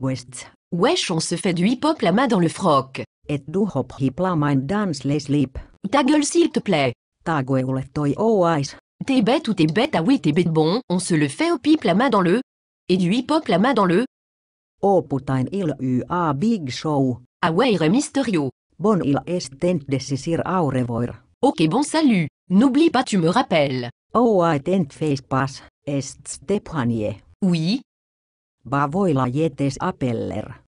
West. Wesh, on se fait du hip-hop la main dans le froc. Et du hop hip la main dans les slip. Ta gueule s'il te plaît. Ta gueule toi oh, eyes. T'es bête ou t'es bête, ah oui t'es bête bon, on se le fait au pip la main dans le. Et du hip-hop la main dans le. Oh putain il y a big show. Ah ouais, mystérieux. Bon il est de dire au revoir. Ok bon salut. N'oublie pas tu me rappelles. Oh I tent face pass. Est Stéphanie Oui, Bavoila jetes apeller.